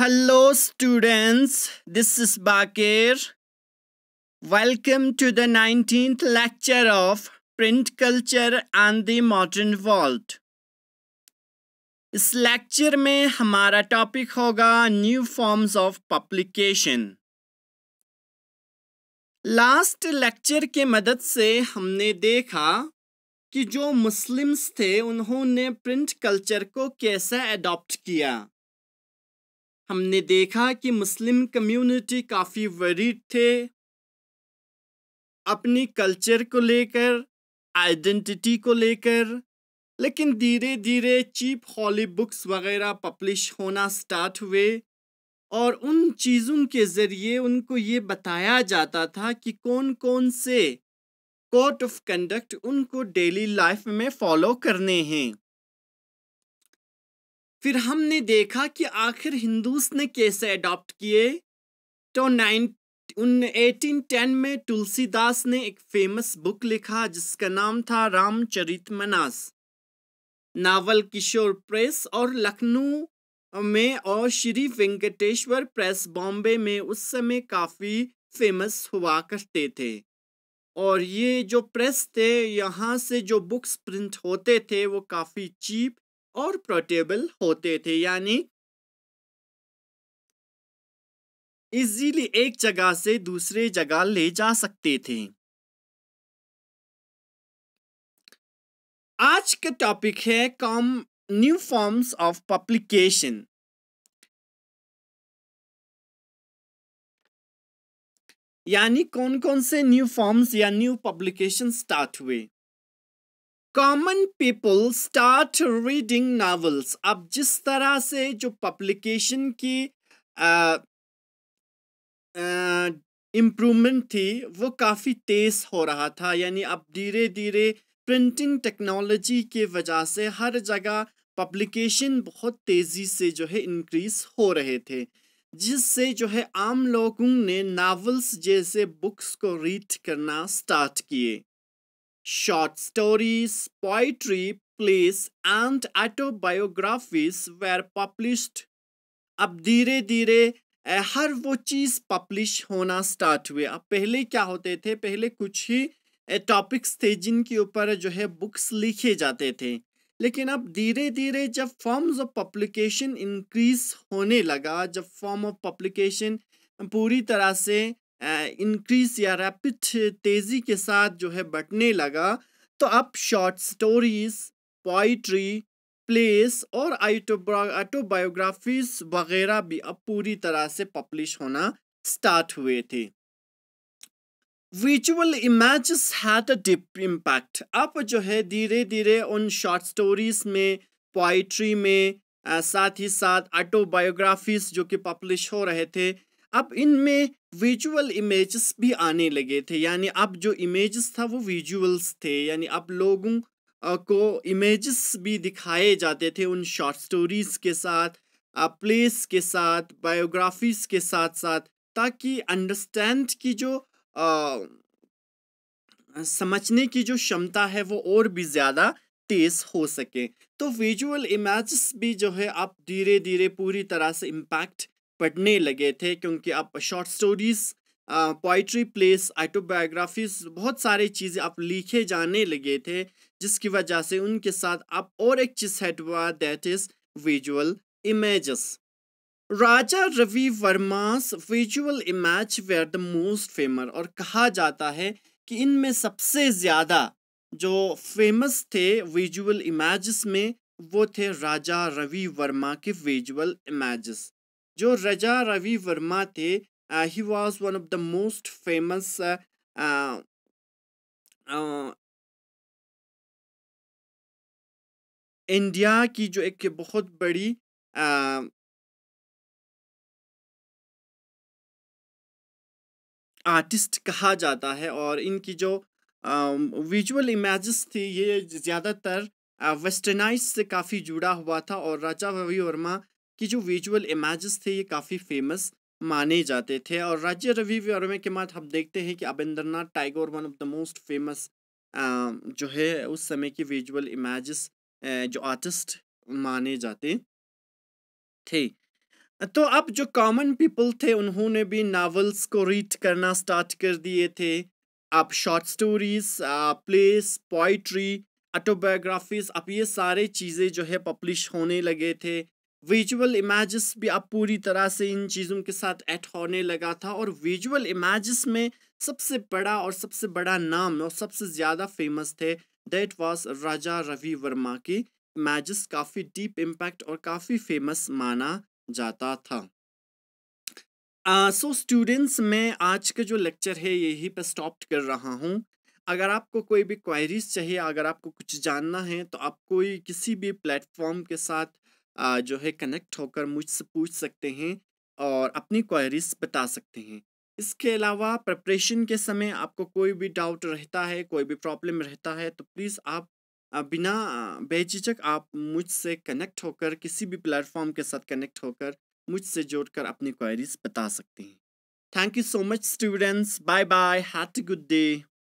Hello students, this is Bakir. Welcome to the 19th lecture of Print Culture and the Modern World. इस lecture में हमारा topic होगा new forms of publication last lecture के मदद से हमने देखा कि जो मुस्लिम्स थे उन्होंने प्रिंट कल्चर को कैसे अडॉप्ट किया हमने देखा कि मुस्लिम कम्युनिटी काफ़ी वरीड थे अपनी कल्चर को लेकर आइडेंटिटी को लेकर लेकिन धीरे धीरे चीप हॉली बुक्स वगैरह पब्लिश होना स्टार्ट हुए और उन चीज़ों के ज़रिए उनको ये बताया जाता था कि कौन कौन से कोड ऑफ कंडक्ट उनको डेली लाइफ में फॉलो करने हैं फिर हमने देखा कि आखिर हिंदूस ने कैसे अडॉप्ट किए तो नाइन उन 1810 में तुलसीदास ने एक फेमस बुक लिखा जिसका नाम था रामचरित मनास नावल किशोर प्रेस और लखनऊ में और श्री वेंकटेश्वर प्रेस बॉम्बे में उस समय काफ़ी फेमस हुआ करते थे और ये जो प्रेस थे यहाँ से जो बुक्स प्रिंट होते थे वो काफ़ी चीप और प्रोटेबल होते थे यानी इजीली एक जगह से दूसरे जगह ले जा सकते थे आज का टॉपिक है कॉम न्यू फॉर्म्स ऑफ पब्लिकेशन यानी कौन कौन से न्यू फॉर्म्स या न्यू पब्लिकेशन स्टार्ट हुए common people start reading novels अब जिस तरह से जो पब्लिकेशन की इम्प्रूवमेंट थी वो काफ़ी तेज़ हो रहा था यानी अब धीरे धीरे प्रिंटिंग टेक्नोलॉजी के वजह से हर जगह पब्लिकेशन बहुत तेज़ी से जो है इंक्रीज़ हो रहे थे जिससे जो है आम लोगों ने नावल्स जैसे बुक्स को रीड करना स्टार्ट किए Short stories, poetry, plays, and autobiographies were published. अब धीरे धीरे हर वो चीज़ पब्लिश होना स्टार्ट हुए अब पहले क्या होते थे पहले कुछ ही टॉपिक्स थे जिनके ऊपर जो है बुक्स लिखे जाते थे लेकिन अब धीरे धीरे जब फॉर्म्स ऑफ पब्लिकेशन इंक्रीज होने लगा जब फॉर्म ऑफ पब्लिकेशन पूरी तरह से इंक्रीज या रैपिड तेज़ी के साथ जो है बटने लगा तो अब शॉर्ट स्टोरीज पोइट्री प्लेस और ऑटोबायोग्राफीज वगैरह भी अब पूरी तरह से पब्लिश होना स्टार्ट हुए थे visual images had a deep impact अब जो है धीरे धीरे उन शॉर्ट स्टोरीज में पोइट्री में साथ ही साथ ऑटोबायोग्राफीज जो कि पब्लिश हो रहे थे अब इनमें विजुअल इमेजेस भी आने लगे थे यानी अब जो इमेजेस था वो विजुअल्स थे यानी अब लोगों को इमेजेस भी दिखाए जाते थे उन शॉर्ट स्टोरीज के साथ प्लेस के साथ बायोग्राफीज के साथ साथ ताकि अंडरस्टैंड की जो आ, समझने की जो क्षमता है वो और भी ज़्यादा तेज़ हो सके तो विजुअल इमेजेस भी जो है आप धीरे धीरे पूरी तरह से इम्पैक्ट पढ़ने लगे थे क्योंकि आप short stories poetry plays autobiographies बहुत सारी चीज़ें आप लिखे जाने लगे थे जिसकी वजह से उनके साथ आप और एक चीज़ हेट हुआ that is visual images. Raja Ravi Verma's visual image were the most famous और कहा जाता है कि इनमें सबसे ज़्यादा जो फेमस थे विजुअल इमेजेस में वो थे राजा रवि वर्मा के विजुअल इमेजेस जो रजा रवि वर्मा थे he was one of the most famous India की जो एक बहुत बड़ी आर्टिस्ट uh, कहा जाता है और इनकी जो विजुअल um, इमेजेस थी ये ज़्यादातर वेस्टर्नाइज uh, से काफ़ी जुड़ा हुआ था और राजा रवि वर्मा कि जो विजुअल इमेजेस थे ये काफ़ी फेमस माने जाते थे और राज्य रवि वर्मा के बाद हम देखते हैं कि Abanindranath Tagore one of the most famous जो है उस समय की विजुअल इमेजेस जो आर्टिस्ट माने जाते थे तो अब जो कॉमन पीपल थे उन्होंने भी नावल्स को रीड करना स्टार्ट कर दिए थे आप short stories plays poetry autobiographies अब ये सारे चीज़ें जो है पब्लिश होने लगे थे विजुअल इमेजेस भी अब पूरी तरह से इन चीज़ों के साथ ऐड होने लगा था और विजुअल इमेजेस में सबसे बड़ा और सबसे बड़ा नाम और सबसे ज़्यादा फेमस थे डेट वॉज राजा रवि वर्मा की इमेजेस काफ़ी डीप इम्पैक्ट और काफ़ी फेमस माना जाता था सो uh, स्टूडेंट्स so मैं आज का जो लेक्चर है यही पर स्टॉप कर रहा हूँ अगर आपको कोई भी क्वायरीज चाहिए अगर आपको कुछ जानना है तो आप कोई किसी भी प्लेटफॉर्म के साथ जो है कनेक्ट होकर मुझसे पूछ सकते हैं और अपनी क्वायरीज बता सकते हैं इसके अलावा प्रपरेशन के समय आपको कोई भी डाउट रहता है कोई भी प्रॉब्लम रहता है तो प्लीज़ आप बिना बेझिझक आप मुझसे कनेक्ट होकर किसी भी प्लेटफॉर्म के साथ कनेक्ट होकर मुझसे जोड़कर अपनी क्वायरीज बता सकते हैं thank you so much students bye bye have good day